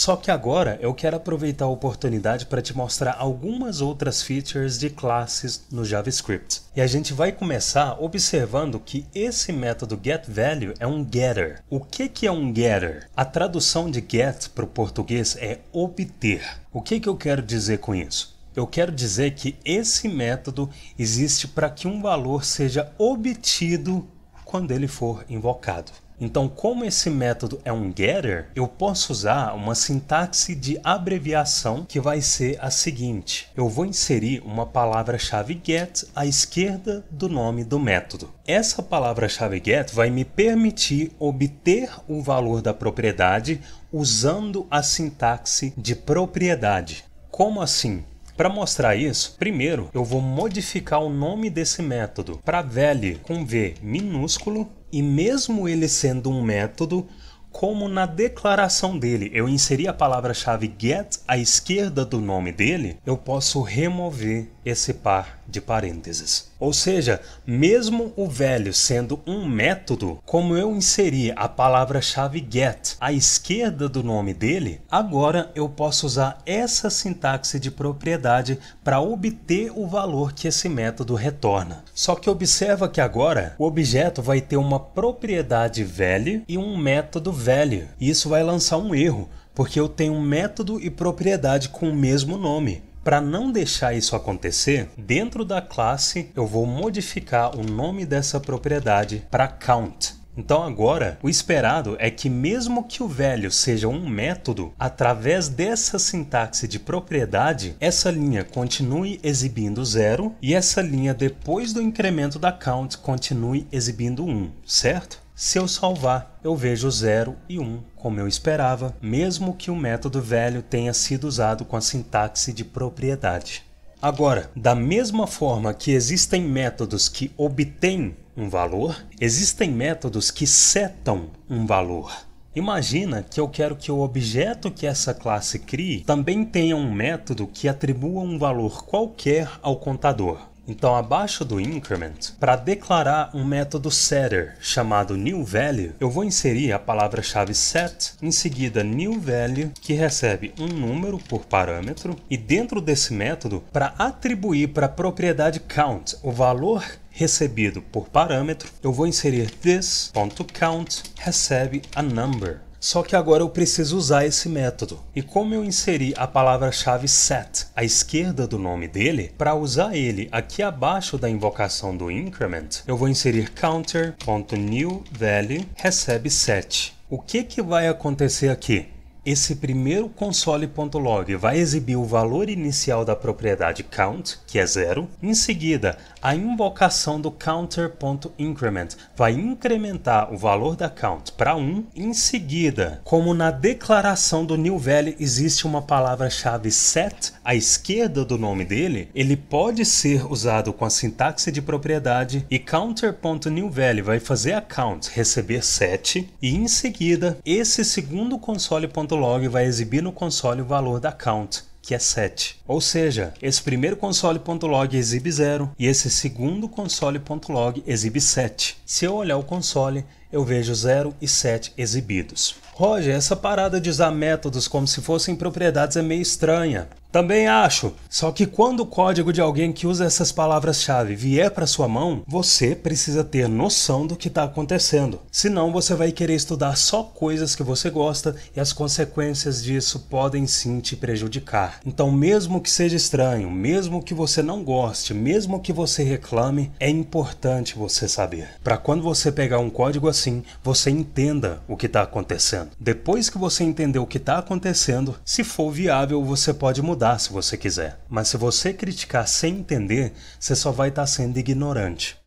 Só que agora eu quero aproveitar a oportunidade para te mostrar algumas outras features de classes no JavaScript. E a gente vai começar observando que esse método getValue é um getter. O que, que é um getter? A tradução de get para o português é obter. O que, que eu quero dizer com isso? Eu quero dizer que esse método existe para que um valor seja obtido quando ele for invocado. Então, como esse método é um getter, eu posso usar uma sintaxe de abreviação que vai ser a seguinte. Eu vou inserir uma palavra-chave get à esquerda do nome do método. Essa palavra-chave get vai me permitir obter o valor da propriedade usando a sintaxe de propriedade. Como assim? Para mostrar isso, primeiro eu vou modificar o nome desse método para VEL com V minúsculo e mesmo ele sendo um método, como na declaração dele eu inseri a palavra-chave get à esquerda do nome dele, eu posso remover esse par de parênteses. Ou seja, mesmo o velho sendo um método, como eu inseri a palavra-chave get à esquerda do nome dele, agora eu posso usar essa sintaxe de propriedade para obter o valor que esse método retorna. Só que observa que agora o objeto vai ter uma propriedade value e um método value. E isso vai lançar um erro, porque eu tenho um método e propriedade com o mesmo nome. Para não deixar isso acontecer, dentro da classe eu vou modificar o nome dessa propriedade para count. Então agora, o esperado é que mesmo que o velho seja um método, através dessa sintaxe de propriedade, essa linha continue exibindo 0 e essa linha depois do incremento da count continue exibindo 1, um, certo? Se eu salvar, eu vejo 0 e 1, um, como eu esperava, mesmo que o método velho tenha sido usado com a sintaxe de propriedade. Agora, da mesma forma que existem métodos que obtêm um valor, existem métodos que setam um valor. Imagina que eu quero que o objeto que essa classe crie também tenha um método que atribua um valor qualquer ao contador. Então, abaixo do increment, para declarar um método setter chamado new value, eu vou inserir a palavra-chave set, em seguida new value, que recebe um número por parâmetro, e dentro desse método, para atribuir para a propriedade count o valor recebido por parâmetro, eu vou inserir this.count recebe a number. Só que agora eu preciso usar esse método. E como eu inseri a palavra-chave set à esquerda do nome dele, para usar ele aqui abaixo da invocação do increment, eu vou inserir counter.newValue recebe set. O que, que vai acontecer aqui? esse primeiro console.log vai exibir o valor inicial da propriedade count, que é zero. Em seguida, a invocação do counter.increment vai incrementar o valor da count para 1. Em seguida, como na declaração do new value existe uma palavra-chave set à esquerda do nome dele, ele pode ser usado com a sintaxe de propriedade e counter.newValue vai fazer a count receber 7 e em seguida esse segundo console.log log vai exibir no console o valor da count, que é 7. Ou seja, esse primeiro console.log exibe 0 e esse segundo console.log exibe 7. Se eu olhar o console, eu vejo 0 e 7 exibidos. Roger, essa parada de usar métodos como se fossem propriedades é meio estranha. Também acho. Só que quando o código de alguém que usa essas palavras-chave vier para sua mão, você precisa ter noção do que está acontecendo. Senão você vai querer estudar só coisas que você gosta e as consequências disso podem sim te prejudicar. Então, mesmo que seja estranho, mesmo que você não goste, mesmo que você reclame, é importante você saber. Para quando você pegar um código assim, assim você entenda o que está acontecendo. Depois que você entender o que está acontecendo, se for viável, você pode mudar se você quiser. Mas se você criticar sem entender, você só vai estar tá sendo ignorante.